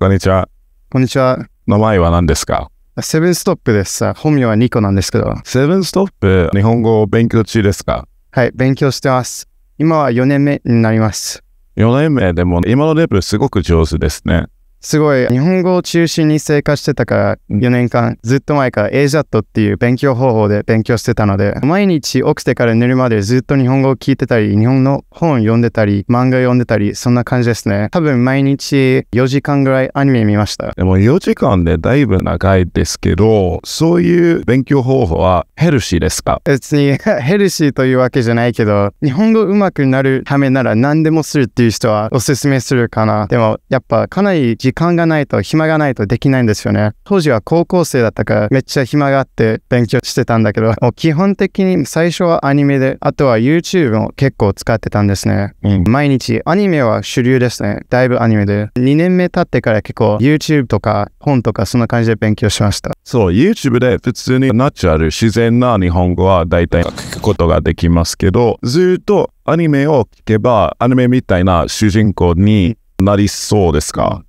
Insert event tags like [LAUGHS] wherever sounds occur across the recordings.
こんにちは。こんにちは。名前は何ですかセブンストップです。本名はニコなんですけど。セブンストップ、日本語を勉強中ですかはい、勉強してます。今は4年目になります。4年目でも今のレベルすごく上手ですね。すごい日本語を中心に生活してたから4年間ずっと前から AJAT っていう勉強方法で勉強してたので毎日起きてから寝るまでずっと日本語を聞いてたり日本の本読んでたり漫画読んでたりそんな感じですね多分毎日4時間ぐらいアニメ見ましたでも4時間でだいぶ長いですけどそういう勉強方法はヘルシーですか別に [LAUGHS] ヘルシーというわけじゃないけど日本語上手くなるためなら何でもするっていう人はおすすめするかなでもやっぱかなり時間がないと暇がないとできないんですよね。当時は高校生だったからめっちゃ暇があって勉強してたんだけど、もう基本的に最初はアニメで、あとは YouTube も結構使ってたんですね。うん、毎日アニメは主流ですね。だいぶアニメで。2年目経ってから結構 YouTube とか本とかそんな感じで勉強しました。そう、YouTube で普通にナチュラル自然な日本語は大体聞くことができますけど、ずっとアニメを聞けばアニメみたいな主人公になりそうですか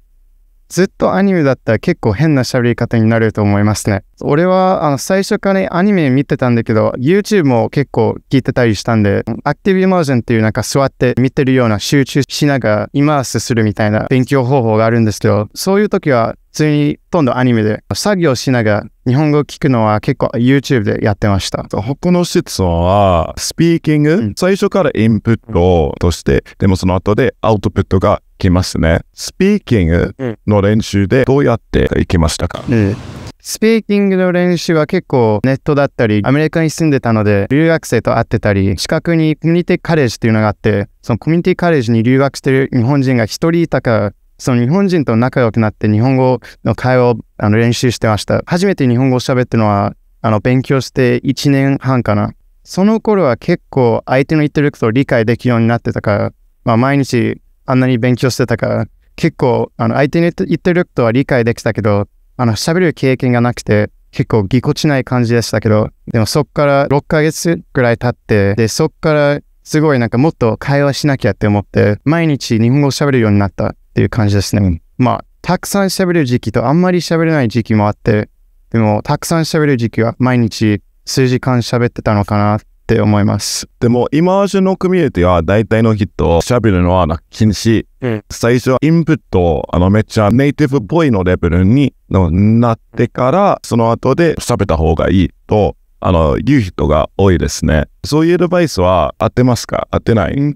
ずっとアニメだったら結構変な喋り方になると思いますね。俺はあの最初から、ね、アニメ見てたんだけど、YouTube も結構聞いてたりしたんで、アクティブイマージョンっていうなんか座って見てるような集中しながらイマースするみたいな勉強方法があるんですけど、そういう時は普通にほとんどアニメで作業しながら日本語を聞くのは結構 YouTube でやってました。他の質問はスピーキング、うん、最初からインプットとして、でもその後でアウトプットが来ますね。スピーキングの練習でどうやっていきましたか、うんスピーキングの練習は結構ネットだったり、アメリカに住んでたので、留学生と会ってたり、近くにコミュニティカレッジっていうのがあって、そのコミュニティカレッジに留学してる日本人が一人いたかその日本人と仲良くなって日本語の会話をあの練習してました。初めて日本語を喋ったのは、あの、勉強して1年半かな。その頃は結構相手の言ってることを理解できるようになってたから、まあ、毎日あんなに勉強してたから、結構あの相手の言ってることは理解できたけど、あの、喋る経験がなくて、結構ぎこちない感じでしたけど、でもそっから6ヶ月ぐらい経って、で、そっからすごいなんかもっと会話しなきゃって思って、毎日日本語を喋るようになった。っていう感じですね。まあ、たくさん喋る時期とあんまり喋れない時期もあって、でも、たくさん喋る時期は毎日数時間喋ってたのかなって思います。でも、イマージュのコミュニティは大体の人、喋るのは禁止。うん、最初はインプットを、あの、めっちゃネイティブっぽいのレベルになってから、その後で喋った方がいいと、あの、言う人が多いですね。そういうアドバイスは合ってますか合ってない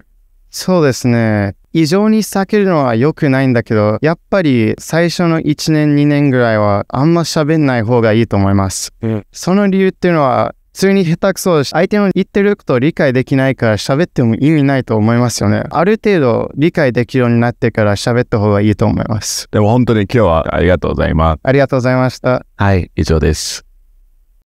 そうですね。異常に避けるのは良くないんだけど、やっぱり最初の1年2年ぐらいはあんま喋んない方がいいと思います。うん、その理由っていうのは、普通に下手くそだし、相手の言ってることを理解できないから喋っても意味ないと思いますよね。ある程度理解できるようになってから喋った方がいいと思います。でも本当に今日はありがとうございます。ありがとうございました。はい、以上です。